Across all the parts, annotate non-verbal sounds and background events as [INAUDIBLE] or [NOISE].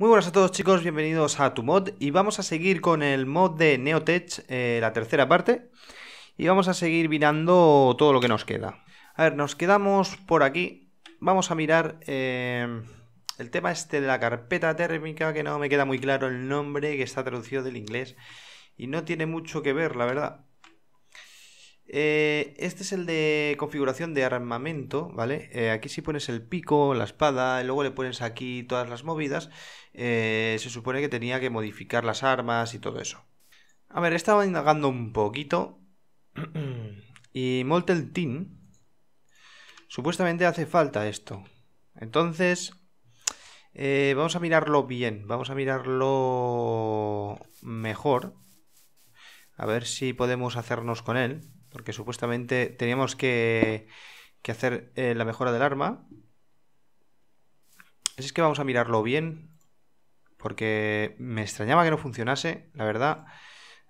Muy buenas a todos chicos, bienvenidos a tu mod y vamos a seguir con el mod de Neotech, eh, la tercera parte y vamos a seguir mirando todo lo que nos queda. A ver, nos quedamos por aquí, vamos a mirar eh, el tema este de la carpeta térmica que no me queda muy claro el nombre que está traducido del inglés y no tiene mucho que ver la verdad. Eh, este es el de configuración de armamento, ¿vale? Eh, aquí si pones el pico, la espada, y luego le pones aquí todas las movidas. Eh, se supone que tenía que modificar las armas y todo eso. A ver, estaba indagando un poquito. [CLEARS THROAT] y Molten Tin. Supuestamente hace falta esto. Entonces, vamos a mirarlo bien, vamos a mirarlo mejor. A ver si podemos hacernos con él porque supuestamente teníamos que, hacer eh, la mejora del arma. Así es que vamos a mirarlo bien, porque me extrañaba que no funcionase, la verdad.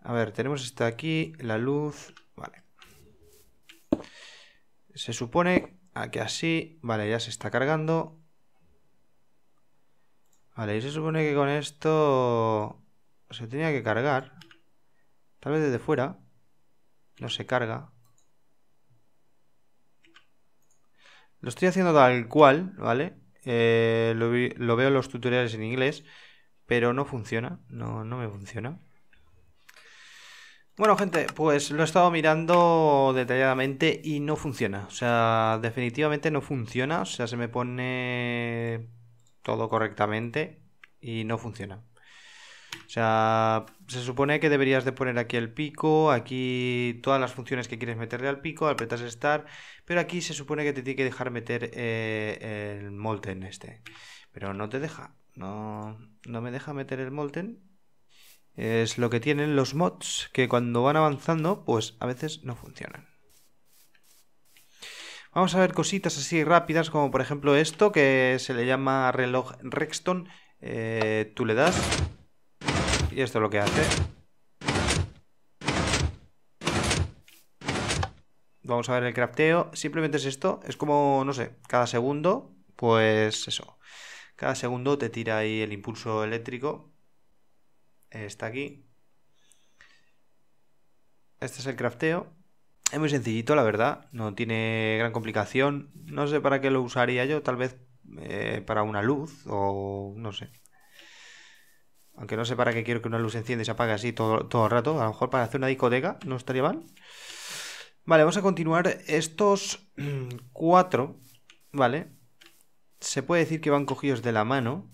A ver, tenemos esta aquí, la luz, vale. Se supone que así, vale, ya se está cargando. Vale, y se supone que con esto se tenía que cargar, tal vez desde fuera. No se carga. Lo estoy haciendo tal cual, ¿vale? Eh, lo, veo en los tutoriales en inglés, pero no funciona, no, no me funciona. Bueno, gente, pues lo he estado mirando detalladamente y no funciona. O sea, definitivamente no funciona. O sea, se me pone todo correctamente y no funciona. O sea, se supone que deberías de poner aquí el pico, aquí todas las funciones que quieres meterle al pico, apretas estar, pero aquí se supone que te tiene que dejar meter eh, el molten este. Pero no te deja, no, no me deja meter el molten. Es lo que tienen los mods, que cuando van avanzando, pues a veces no funcionan. Vamos a ver cositas así rápidas, como por ejemplo esto, que se le llama reloj Rexton. Eh, tú le das esto es lo que hace. Vamos a ver el crafteo. Simplemente es esto. Es como, no sé, cada segundo, pues eso. Cada segundo te tira ahí el impulso eléctrico. Está aquí. Este es el crafteo. Es muy sencillito, la verdad. No tiene gran complicación. No sé para qué lo usaría yo. Tal vez eh, para una luz o no sé. Aunque no sé para qué quiero que una luz enciende encienda y se apague así todo, el rato. A lo mejor para hacer una discoteca no estaría mal. Vale, vamos a continuar. Estos [CLEARS THROAT] cuatro, ¿vale? Se puede decir que van cogidos de la mano.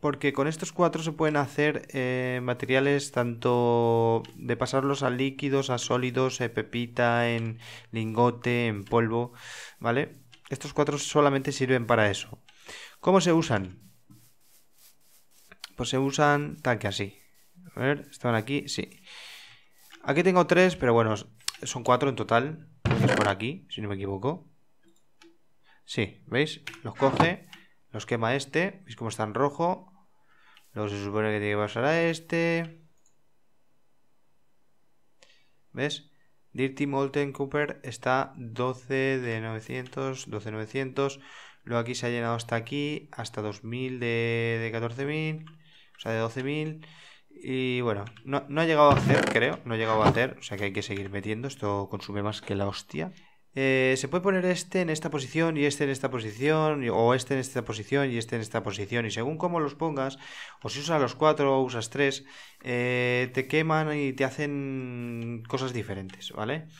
Porque con estos cuatro se pueden hacer eh, materiales tanto de pasarlos a líquidos, a sólidos, a eh, pepita, en lingote, en polvo, ¿vale? Estos cuatro solamente sirven para eso. ¿Cómo se usan? pues se usan tal que así. A ver, estaban aquí, sí. Aquí tengo tres, pero bueno, son cuatro en total. por aquí, si no me equivoco. Sí, ¿veis? Los coge, los quema este. ¿Veis cómo está en rojo? Luego se supone que tiene que pasar a este. ¿Ves? Dirty Molten Cooper está 12 de 900, 12 900. Luego aquí se ha llenado hasta aquí, hasta 2000 de, de 14000 sea, de 12.000. Y bueno, no, ha llegado a hacer, creo, no ha llegado a hacer, o sea que hay que seguir metiendo, esto consume más que la hostia. Eh, se puede poner este en esta posición y este en esta posición, o este en esta posición y este en esta posición, y según cómo los pongas, o si usas los cuatro o usas tres, eh, te queman y te hacen cosas diferentes, ¿vale? vale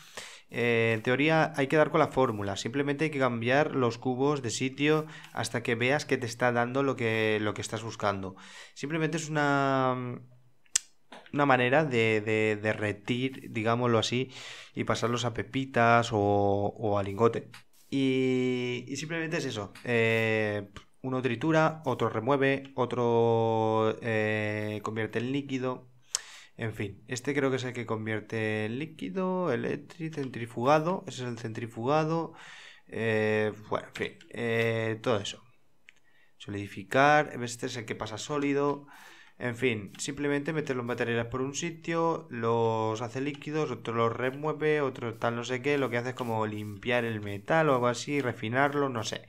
eh, en teoría hay que dar con la fórmula, simplemente hay que cambiar los cubos de sitio hasta que veas que te está dando lo que, lo que estás buscando. Simplemente es una, una manera de, de, derretir, digámoslo así, y pasarlos a pepitas o, a lingote. Y, simplemente es eso. Eh, uno tritura, otro remueve, otro eh, convierte en líquido, en fin, este creo que es el que convierte en líquido, eléctrico, centrifugado. Ese es el centrifugado. Eh, bueno, en fin, eh, todo eso. Solidificar. Este es el que pasa sólido. En fin, simplemente meter los materiales por un sitio, los hace líquidos, otro los remueve, otro tal no sé qué, lo que hace es como limpiar el metal o algo así, refinarlo, no sé.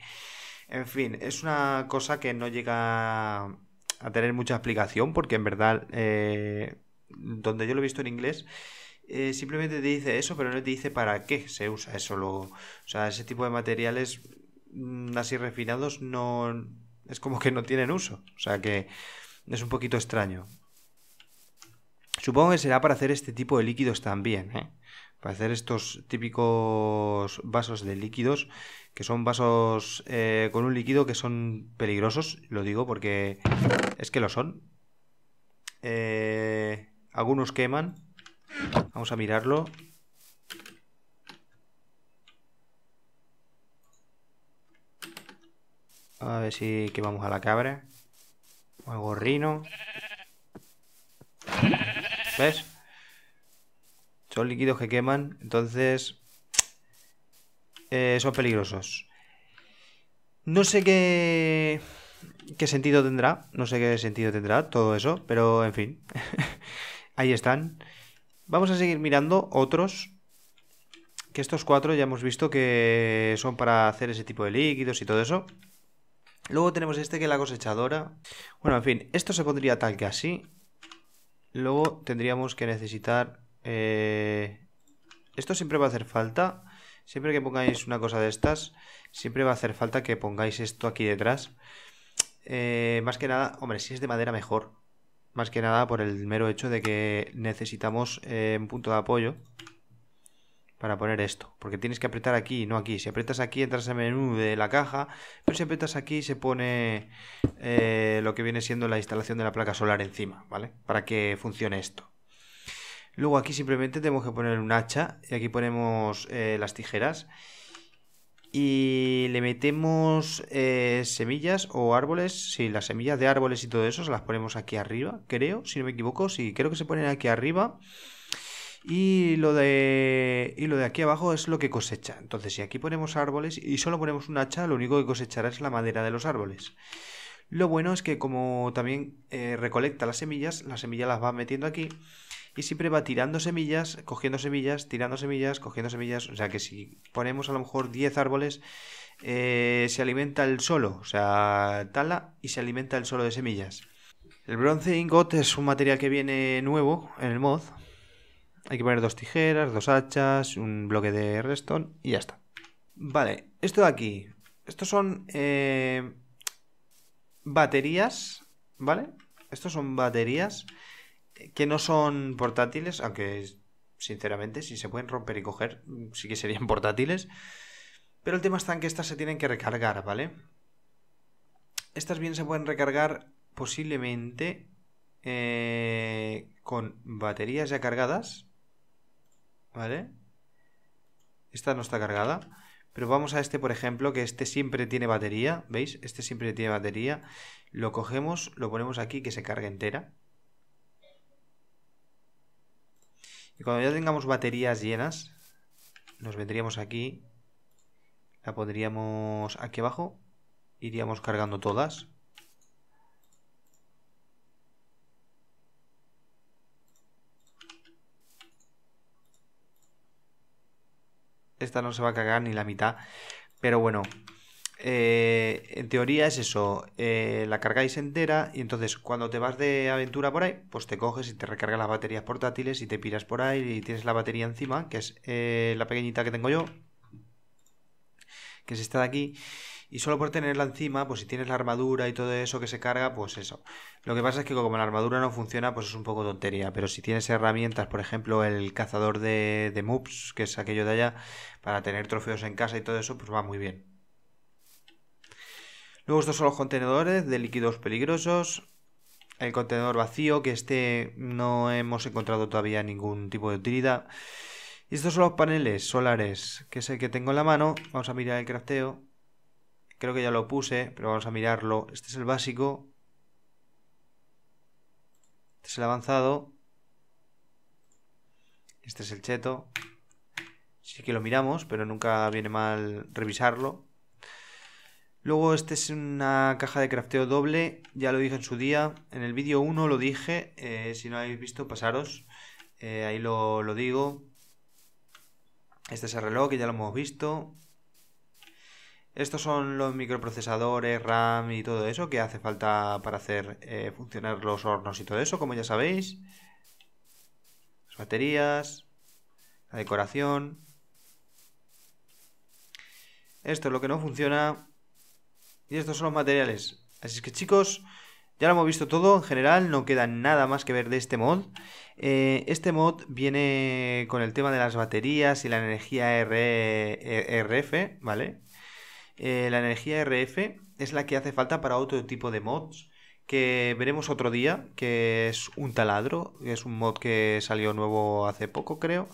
En fin, es una cosa que no llega a tener mucha explicación porque en verdad eh, donde yo lo he visto en inglés, eh, simplemente te dice eso, pero no te dice para qué se usa eso. o sea, ese tipo de materiales mm, así refinados no. Es como que no tienen uso. O sea que es un poquito extraño. Supongo que será para hacer este tipo de líquidos también, ¿eh? Para hacer estos típicos vasos de líquidos, que son vasos eh, con un líquido que son peligrosos, lo digo porque es que lo son. Eh, algunos queman. Vamos a mirarlo. A ver si quemamos a la cabra. O al gorrino. ¿Ves? Son líquidos que queman, entonces eh, son peligrosos. No sé qué, qué sentido tendrá, no sé qué sentido tendrá todo eso, pero en fin. [LAUGHS] Ahí están. Vamos a seguir mirando otros. Que estos cuatro ya hemos visto que son para hacer ese tipo de líquidos y todo eso. Luego tenemos este que es la cosechadora. Bueno, en fin, esto se pondría tal que así. Luego tendríamos que necesitar... Eh, esto siempre va a hacer falta. Siempre que pongáis una cosa de estas, siempre va a hacer falta que pongáis esto aquí detrás. Eh, más que nada, hombre, si es de madera mejor. Más que nada por el mero hecho de que necesitamos eh, un punto de apoyo para poner esto. Porque tienes que apretar aquí no aquí. Si apretas aquí entras al menú de la caja, pero si apretas aquí se pone eh, lo que viene siendo la instalación de la placa solar encima, ¿vale? Para que funcione esto. Luego aquí simplemente tenemos que poner un hacha y aquí ponemos eh, las tijeras y le metemos eh, semillas o árboles. Sí, las semillas de árboles y todo eso se las ponemos aquí arriba, creo, si no me equivoco. Sí, creo que se ponen aquí arriba. Y lo de. Y lo de aquí abajo es lo que cosecha. Entonces, si aquí ponemos árboles y solo ponemos un hacha, lo único que cosechará es la madera de los árboles. Lo bueno es que como también eh, recolecta las semillas, las semillas las va metiendo aquí y siempre va tirando semillas, cogiendo semillas, tirando semillas, cogiendo semillas. O sea que si ponemos a lo mejor 10 árboles, eh, se alimenta el solo, o sea, tala y se alimenta el solo de semillas. El bronce ingot es un material que viene nuevo en el mod. Hay que poner dos tijeras, dos hachas, un bloque de redstone y ya está. Vale, esto de aquí. Estos son eh, baterías, ¿vale? Estos son baterías que no son portátiles, aunque sinceramente si se pueden romper y coger, sí que serían [LAUGHS] portátiles. Pero el tema está en que estas se tienen que recargar, ¿vale? Estas bien se pueden recargar posiblemente eh, con baterías ya cargadas, ¿vale? Esta no está cargada. Pero vamos a este, por ejemplo, que este siempre tiene batería. ¿Veis? Este siempre tiene batería. Lo cogemos, lo ponemos aquí que se cargue entera. Y cuando ya tengamos baterías llenas, nos vendríamos aquí, la pondríamos aquí abajo, iríamos cargando todas. Esta no se va a cargar ni la mitad, pero bueno, eh, en teoría es eso, eh, la cargáis entera y entonces cuando te vas de aventura por ahí, pues te coges y te recargas las baterías portátiles y te piras por ahí y tienes la batería encima, que es eh, la pequeñita que tengo yo, que es esta de aquí. Y solo por tenerla encima, pues si tienes la armadura y todo eso que se carga, pues eso. Lo que pasa es que como la armadura no funciona, pues es un poco tontería. Pero si tienes herramientas, por ejemplo, el cazador de, de que es aquello de allá, para tener trofeos en casa y todo eso, pues va muy bien. Luego estos son los contenedores de líquidos peligrosos. El contenedor vacío, que este no hemos encontrado todavía ningún tipo de utilidad. Y estos son los paneles solares, que es el que tengo en la mano. Vamos a mirar el crafteo. Creo que ya lo puse, pero vamos a mirarlo. Este es el básico. Este es el avanzado. Este es el cheto. Sí que lo miramos, pero nunca viene mal revisarlo. Luego este es una caja de crafteo doble, ya lo dije en su día, en el vídeo 1 lo dije, eh, si no habéis visto pasaros, eh, ahí lo, digo. Este es el reloj que ya lo hemos visto. Estos son los microprocesadores, RAM y todo eso que hace falta para hacer eh, funcionar los hornos y todo eso, como ya sabéis. Las baterías, la decoración. Esto es lo que no funciona, y estos son los materiales. Así es que chicos, ya lo hemos visto todo. En general no queda nada más que ver de este mod. Eh, este mod viene con el tema de las baterías y la energía RF, e, ¿vale? Eh, la energía RF es la que hace falta para otro tipo de mods que veremos otro día, que es un taladro, es un mod que salió nuevo hace poco creo.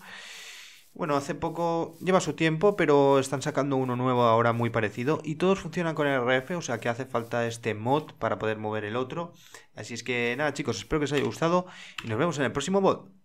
Bueno, hace poco lleva su tiempo, pero están sacando uno nuevo ahora muy parecido y todos funcionan con RF, o sea que hace falta este mod para poder mover el otro. Así es que nada chicos, espero que os haya gustado y nos vemos en el próximo mod.